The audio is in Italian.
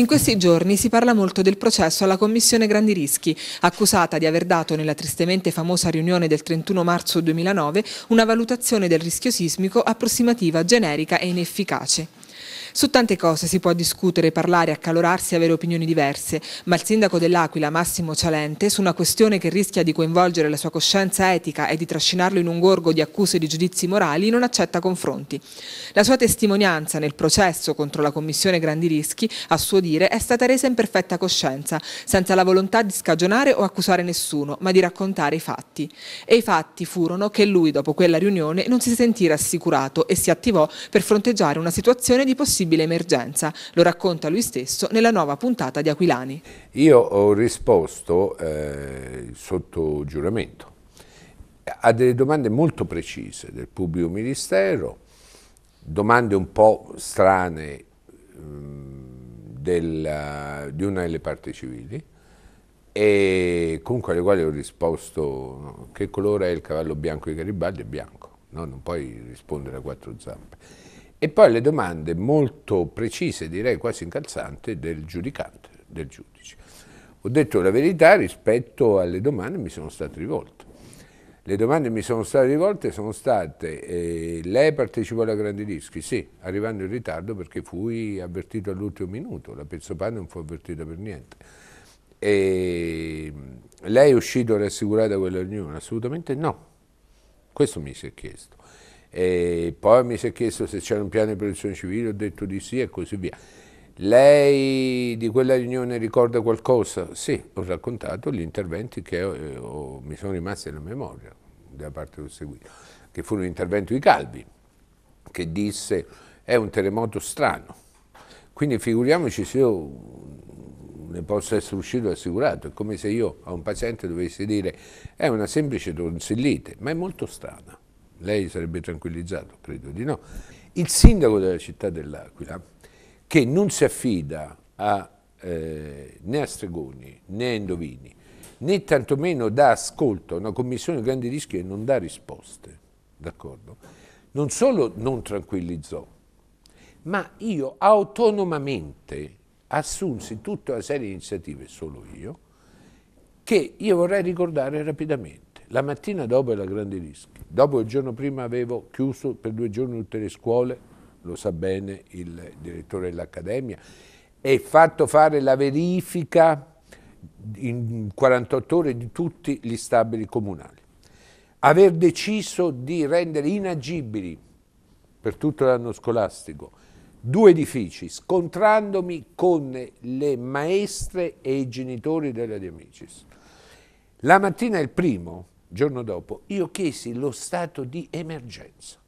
In questi giorni si parla molto del processo alla Commissione Grandi Rischi, accusata di aver dato nella tristemente famosa riunione del 31 marzo 2009 una valutazione del rischio sismico approssimativa, generica e inefficace. Su tante cose si può discutere, parlare, accalorarsi, e avere opinioni diverse, ma il sindaco dell'Aquila, Massimo Cialente, su una questione che rischia di coinvolgere la sua coscienza etica e di trascinarlo in un gorgo di accuse e di giudizi morali, non accetta confronti. La sua testimonianza nel processo contro la Commissione Grandi Rischi, a suo dire, è stata resa in perfetta coscienza, senza la volontà di scagionare o accusare nessuno, ma di raccontare i fatti. E i fatti furono che lui, dopo quella riunione, non si sentì rassicurato e si attivò per fronteggiare una situazione di possibile possibile emergenza. Lo racconta lui stesso nella nuova puntata di Aquilani. Io ho risposto eh, sotto giuramento a delle domande molto precise del pubblico ministero, domande un po' strane mh, mm, della, di una delle parti civili e comunque alle quali ho risposto no, che colore è il cavallo bianco di Garibaldi? È bianco, no? non puoi rispondere a quattro zampe. E poi le domande molto precise, direi quasi incalzanti, del giudicante, del giudice. Ho detto la verità rispetto alle domande che mi sono state rivolte. Le domande che mi sono state rivolte sono state, eh, lei partecipò alla Grandi Rischi? Sì, arrivando in ritardo perché fui avvertito all'ultimo minuto, la Pezzopane non fu avvertita per niente. E mm, lei è uscito rassicurato da quella riunione? Assolutamente no. Questo mi si è chiesto. E poi mi si è chiesto se c'era un piano di protezione civile, ho detto di sì e così via. Lei di quella riunione ricorda qualcosa? Sì, ho raccontato gli interventi che ho, eh, ho, mi sono rimasti nella memoria da parte che ho seguito, che fu l'intervento di Calvi, che disse è un terremoto strano, quindi figuriamoci se io ne posso essere uscito assicurato, è come se io a un paziente dovessi dire è una semplice tonsillite, ma è molto strana. Lei sarebbe tranquillizzato? Credo di no. Il sindaco della città dell'Aquila, che non si affida a, eh, né a stregoni né a indovini, né tantomeno dà ascolto a una commissione di grandi rischi e non dà risposte, d'accordo? Non solo non tranquillizzò, ma io autonomamente assunsi tutta una serie di iniziative, solo io, che io vorrei ricordare rapidamente. La mattina dopo era grande rischio. Dopo il giorno prima avevo chiuso per due giorni tutte le scuole, lo sa bene il direttore dell'Accademia, e fatto fare la verifica in 48 ore di tutti gli stabili comunali. Aver deciso di rendere inagibili per tutto l'anno scolastico due edifici, scontrandomi con le maestre e i genitori della De Amicis. La mattina il primo giorno dopo, io chiesi lo stato di emergenza.